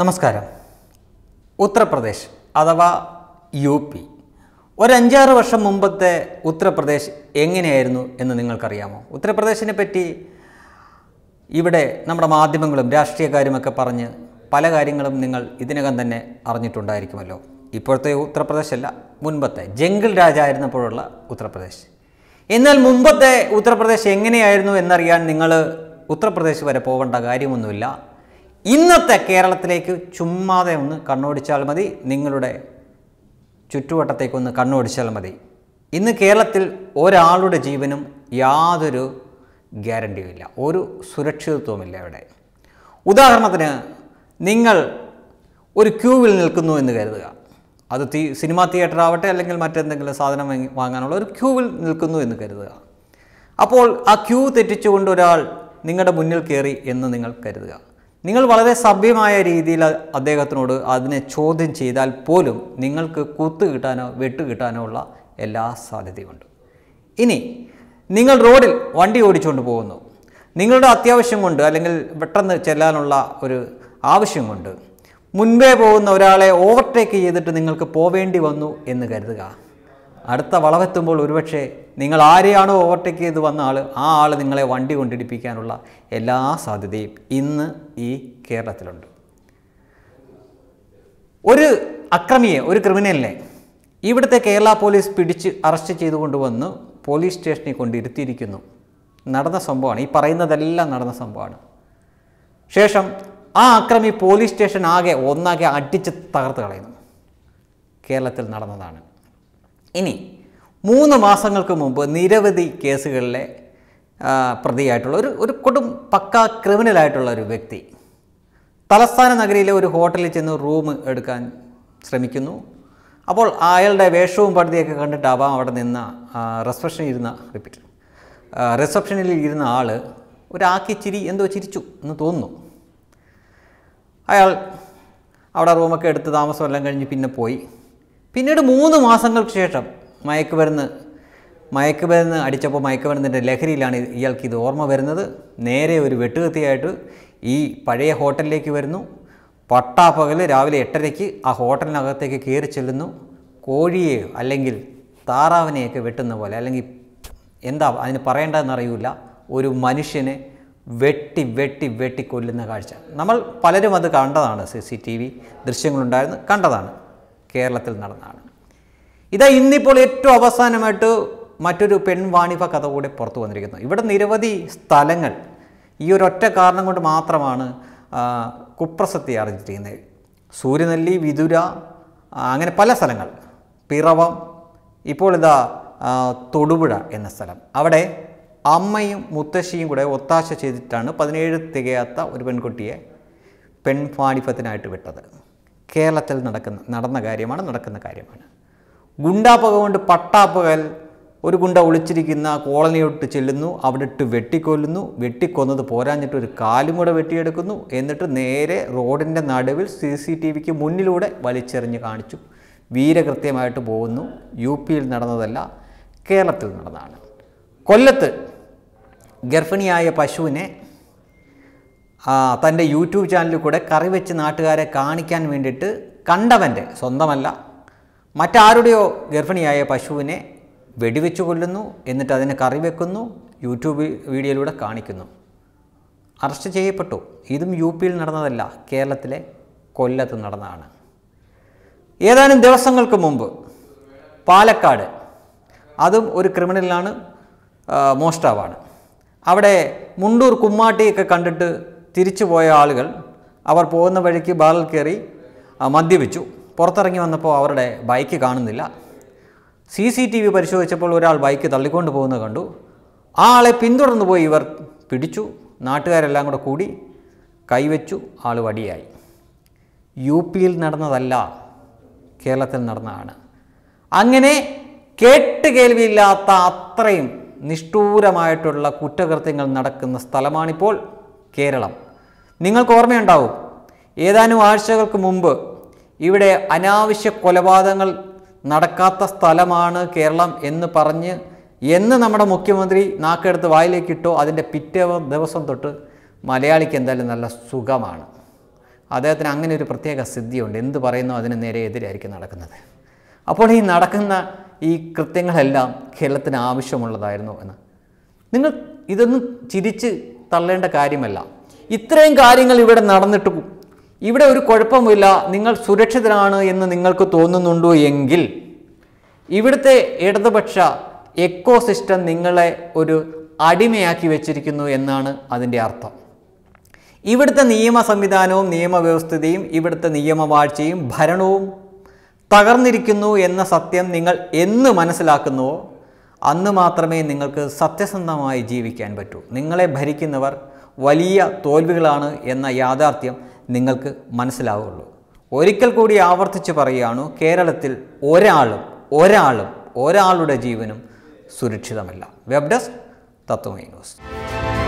നമസ്കാരം ഉത്തർപ്രദേശ് അഥവാ U P ഒരഞ്ചാറ് വർഷം മുമ്പത്തെ ഉത്തർപ്രദേശ് എങ്ങനെയായിരുന്നു എന്ന് നിങ്ങൾക്കറിയാമോ ഉത്തർപ്രദേശിനെ പറ്റി ഇവിടെ നമ്മുടെ മാധ്യമങ്ങളും രാഷ്ട്രീയക്കാരുമൊക്കെ പറഞ്ഞ് പല കാര്യങ്ങളും നിങ്ങൾ ഇതിനകം തന്നെ അറിഞ്ഞിട്ടുണ്ടായിരിക്കുമല്ലോ ഇപ്പോഴത്തെ ഉത്തർപ്രദേശല്ല മുൻപത്തെ ജംഗിൾ രാജായിരുന്നപ്പോഴുള്ള ഉത്തർപ്രദേശ് എന്നാൽ മുമ്പത്തെ ഉത്തർപ്രദേശ് എങ്ങനെയായിരുന്നു എന്നറിയാൻ നിങ്ങൾ ഉത്തർപ്രദേശ് വരെ പോകേണ്ട കാര്യമൊന്നുമില്ല ഇന്നത്തെ കേരളത്തിലേക്ക് ചുമ്മാതെ ഒന്ന് കണ്ണോടിച്ചാൽ മതി നിങ്ങളുടെ ചുറ്റുവട്ടത്തേക്കൊന്ന് കണ്ണോടിച്ചാൽ മതി ഇന്ന് കേരളത്തിൽ ഒരാളുടെ ജീവനും യാതൊരു ഗ്യാരണ്ടിയുമില്ല ഒരു സുരക്ഷിതത്വമില്ല ഇവിടെ ഉദാഹരണത്തിന് നിങ്ങൾ ഒരു ക്യൂവിൽ നിൽക്കുന്നു എന്ന് കരുതുക അത് തീ സിനിമാ തിയേറ്റർ ആവട്ടെ അല്ലെങ്കിൽ മറ്റെന്തെങ്കിലും സാധനം വാങ്ങാനുള്ള ഒരു ക്യൂവിൽ നിൽക്കുന്നു എന്ന് കരുതുക അപ്പോൾ ആ ക്യൂ തെറ്റിച്ചുകൊണ്ട് ഒരാൾ നിങ്ങളുടെ മുന്നിൽ കയറി എന്ന് നിങ്ങൾ കരുതുക നിങ്ങൾ വളരെ സഭ്യമായ രീതിയിൽ അദ്ദേഹത്തിനോട് അതിനെ ചോദ്യം ചെയ്താൽ പോലും നിങ്ങൾക്ക് കുത്ത് കിട്ടാനോ വെട്ട് കിട്ടാനോ ഉള്ള എല്ലാ സാധ്യതയുമുണ്ട് ഇനി നിങ്ങൾ റോഡിൽ വണ്ടി ഓടിച്ചുകൊണ്ട് പോകുന്നു നിങ്ങളുടെ അത്യാവശ്യം കൊണ്ട് അല്ലെങ്കിൽ പെട്ടെന്ന് ചെല്ലാനുള്ള ഒരു ആവശ്യം കൊണ്ട് മുൻപേ പോകുന്ന ഒരാളെ ഓവർടേക്ക് ചെയ്തിട്ട് നിങ്ങൾക്ക് പോവേണ്ടി വന്നു എന്ന് കരുതുക അടുത്ത വളവെത്തുമ്പോൾ ഒരുപക്ഷെ നിങ്ങൾ ആരെയാണോ ഓവർടേക്ക് ചെയ്ത് വന്ന ആൾ ആ ആൾ നിങ്ങളെ വണ്ടി കൊണ്ടിടിപ്പിക്കാനുള്ള എല്ലാ സാധ്യതയും ഇന്ന് ഈ കേരളത്തിലുണ്ട് ഒരു അക്രമിയെ ഒരു ക്രിമിനലിനെ ഇവിടുത്തെ കേരള പോലീസ് പിടിച്ച് അറസ്റ്റ് ചെയ്തു കൊണ്ടുവന്ന് പോലീസ് സ്റ്റേഷനിൽ കൊണ്ടിരുത്തിയിരിക്കുന്നു നടന്ന സംഭവമാണ് ഈ പറയുന്നതെല്ലാം നടന്ന സംഭവമാണ് ശേഷം ആ അക്രമി പോലീസ് സ്റ്റേഷൻ ആകെ ഒന്നാകെ അടിച്ച് തകർത്ത് കളയുന്നു കേരളത്തിൽ നടന്നതാണ് ഇനി മൂന്ന് മാസങ്ങൾക്ക് മുമ്പ് നിരവധി കേസുകളിലെ പ്രതിയായിട്ടുള്ള ഒരു ഒരു കൊടും പക്ക ക്രിമിനലായിട്ടുള്ള ഒരു വ്യക്തി തലസ്ഥാന നഗരിയിലെ ഒരു ഹോട്ടലിൽ ചെന്ന് റൂം എടുക്കാൻ ശ്രമിക്കുന്നു അപ്പോൾ അയാളുടെ വേഷവും പടുതിയൊക്കെ കണ്ടിട്ടാവാം അവിടെ നിന്ന റിസപ്ഷനിൽ ഇരുന്ന റിപ്പീറ്റ് റിസപ്ഷനിൽ ഇരുന്ന ആൾ ഒരാക്കി ചിരി എന്തോ ചിരിച്ചു എന്ന് തോന്നുന്നു അയാൾ അവിടെ റൂമൊക്കെ എടുത്ത് താമസം എല്ലാം കഴിഞ്ഞ് പിന്നെ പോയി പിന്നീട് മൂന്ന് മാസങ്ങൾക്ക് ശേഷം മയക്കുമരുന്ന് മയക്കുമരുന്ന് അടിച്ചപ്പോൾ മയക്കുമരുന്നിൻ്റെ ലഹരിയിലാണ് ഇയാൾക്ക് ഇത് ഓർമ്മ വരുന്നത് നേരെ ഒരു വെട്ടുകത്തിയായിട്ട് ഈ പഴയ ഹോട്ടലിലേക്ക് വരുന്നു പട്ടാപ്പകൽ രാവിലെ എട്ടരയ്ക്ക് ആ ഹോട്ടലിനകത്തേക്ക് കയറി ചെല്ലുന്നു കോഴിയെയോ അല്ലെങ്കിൽ താറാവിനെയൊക്കെ വെട്ടുന്ന പോലെ അല്ലെങ്കിൽ എന്താ അതിന് പറയേണ്ടതെന്ന് അറിയില്ല ഒരു മനുഷ്യനെ വെട്ടി വെട്ടി വെട്ടി കൊല്ലുന്ന കാഴ്ച നമ്മൾ പലരും അത് കണ്ടതാണ് സി സി ടി വി ദൃശ്യങ്ങളുണ്ടായിരുന്നു കണ്ടതാണ് കേരളത്തിൽ നടന്നതാണ് ഇതാ ഇന്നിപ്പോൾ ഏറ്റവും അവസാനമായിട്ട് മറ്റൊരു പെൺവാണിഭ കഥ കൂടി പുറത്തു വന്നിരിക്കുന്നു ഇവിടെ നിരവധി സ്ഥലങ്ങൾ ഈ ഒരു ഒറ്റ കാരണം കൊണ്ട് മാത്രമാണ് കുപ്രസക്തി അറിഞ്ഞിരിക്കുന്നത് സൂര്യനെല്ലി വിതുര അങ്ങനെ പല സ്ഥലങ്ങൾ പിറവം ഇപ്പോൾ ഇതാ തൊടുപുഴ എന്ന സ്ഥലം അവിടെ അമ്മയും മുത്തശ്ശിയും കൂടെ ഒത്താശ ചെയ്തിട്ടാണ് പതിനേഴ് തികയാത്ത ഒരു പെൺകുട്ടിയെ പെൺവാണിഭത്തിനായിട്ട് വിട്ടത് കേരളത്തിൽ നടക്കുന്ന നടന്ന കാര്യമാണ് നടക്കുന്ന കാര്യമാണ് ഗുണ്ടാപ്പക കൊണ്ട് പട്ടാപ്പകൽ ഒരു ഗുണ്ട ഒളിച്ചിരിക്കുന്ന കോളനിയോട്ട് ചെല്ലുന്നു അവിടെ ഇട്ട് വെട്ടിക്കൊല്ലുന്നു വെട്ടിക്കൊന്നത് പോരാഞ്ഞിട്ട് ഒരു കാലുമുട വെട്ടിയെടുക്കുന്നു എന്നിട്ട് നേരെ റോഡിൻ്റെ നടുവിൽ സി സി ടി വിക്ക് മുന്നിലൂടെ വലിച്ചെറിഞ്ഞ് കാണിച്ചു വീരകൃത്യമായിട്ട് പോകുന്നു യു പിയിൽ നടന്നതല്ല കേരളത്തിൽ നടന്നതാണ് കൊല്ലത്ത് ഗർഭിണിയായ പശുവിനെ തൻ്റെ യൂട്യൂബ് ചാനലിൽ കൂടെ കറി വെച്ച് നാട്ടുകാരെ കാണിക്കാൻ വേണ്ടിയിട്ട് കണ്ടവൻ്റെ സ്വന്തമല്ല മറ്റാരുടെയോ ഗർഭിണിയായ പശുവിനെ വെടിവെച്ച് കൊല്ലുന്നു എന്നിട്ട് അതിനെ കറി വെക്കുന്നു യൂട്യൂബ് വീഡിയോയിലൂടെ കാണിക്കുന്നു അറസ്റ്റ് ചെയ്യപ്പെട്ടു ഇതും യു പിയിൽ നടന്നതല്ല കേരളത്തിലെ കൊല്ലത്ത് നടന്നതാണ് ഏതാനും ദിവസങ്ങൾക്ക് മുമ്പ് പാലക്കാട് അതും ഒരു ക്രിമിനലാണ് മോഷ്ടാവാണ് അവിടെ മുണ്ടൂർ കുമ്മാട്ടിയൊക്കെ കണ്ടിട്ട് തിരിച്ചു പോയ ആളുകൾ അവർ പോകുന്ന വഴിക്ക് ബാറിൽ കയറി മദ്യപിച്ചു പുറത്തിറങ്ങി വന്നപ്പോൾ അവരുടെ ബൈക്ക് കാണുന്നില്ല സി സി ടി വി പരിശോധിച്ചപ്പോൾ ഒരാൾ ബൈക്ക് തള്ളിക്കൊണ്ട് പോകുന്നത് കണ്ടു ആ ആളെ പിന്തുടർന്നു പോയി ഇവർ പിടിച്ചു നാട്ടുകാരെല്ലാം കൂടെ കൂടി കൈവച്ചു ആൾ വടിയായി യു പിയിൽ നടന്നതല്ല കേരളത്തിൽ നടന്നതാണ് അങ്ങനെ കേട്ട് കേൾവിയില്ലാത്ത അത്രയും നിഷ്ഠൂരമായിട്ടുള്ള കുറ്റകൃത്യങ്ങൾ നടക്കുന്ന സ്ഥലമാണിപ്പോൾ കേരളം നിങ്ങൾക്ക് ഓർമ്മയുണ്ടാവും ഏതാനും ആഴ്ചകൾക്ക് മുമ്പ് ഇവിടെ അനാവശ്യ കൊലപാതകങ്ങൾ നടക്കാത്ത സ്ഥലമാണ് കേരളം എന്ന് പറഞ്ഞ് എന്ന് നമ്മുടെ മുഖ്യമന്ത്രി നാക്കെടുത്ത് വായിലേക്കിട്ടോ അതിൻ്റെ പിറ്റേ ദിവസം തൊട്ട് മലയാളിക്ക് എന്തായാലും നല്ല സുഖമാണ് അദ്ദേഹത്തിന് അങ്ങനെ ഒരു പ്രത്യേക സിദ്ധിയുണ്ട് എന്ത് പറയുന്നോ അതിന് നേരെ എതിരായിരിക്കും നടക്കുന്നത് അപ്പോൾ ഈ നടക്കുന്ന ഈ കൃത്യങ്ങളെല്ലാം കേരളത്തിന് ആവശ്യമുള്ളതായിരുന്നു എന്ന് നിങ്ങൾ ഇതൊന്നും ചിരിച്ച് തള്ളേണ്ട കാര്യമല്ല ഇത്രയും കാര്യങ്ങൾ ഇവിടെ നടന്നിട്ട് ഇവിടെ ഒരു കുഴപ്പമില്ല നിങ്ങൾ സുരക്ഷിതരാണ് എന്ന് നിങ്ങൾക്ക് തോന്നുന്നുണ്ടോ എങ്കിൽ ഇവിടുത്തെ ഇടതുപക്ഷ എക്കോ സിസ്റ്റം നിങ്ങളെ ഒരു അടിമയാക്കി വെച്ചിരിക്കുന്നു എന്നാണ് അതിൻ്റെ അർത്ഥം ഇവിടുത്തെ നിയമ സംവിധാനവും നിയമവ്യവസ്ഥതയും ഇവിടുത്തെ നിയമവാഴ്ചയും ഭരണവും തകർന്നിരിക്കുന്നു എന്ന സത്യം നിങ്ങൾ എന്ന് മനസ്സിലാക്കുന്നുവോ അന്ന് മാത്രമേ നിങ്ങൾക്ക് സത്യസന്ധമായി ജീവിക്കാൻ പറ്റൂ നിങ്ങളെ ഭരിക്കുന്നവർ വലിയ തോൽവികളാണ് എന്ന യാഥാർത്ഥ്യം നിങ്ങൾക്ക് മനസ്സിലാവുള്ളൂ ഒരിക്കൽ കൂടി ആവർത്തിച്ച് പറയുകയാണ് കേരളത്തിൽ ഒരാളും ഒരാളും ഒരാളുടെ ജീവനും സുരക്ഷിതമല്ല വെബ് ഡെസ്ക് തത്വമൈ ന്യൂസ്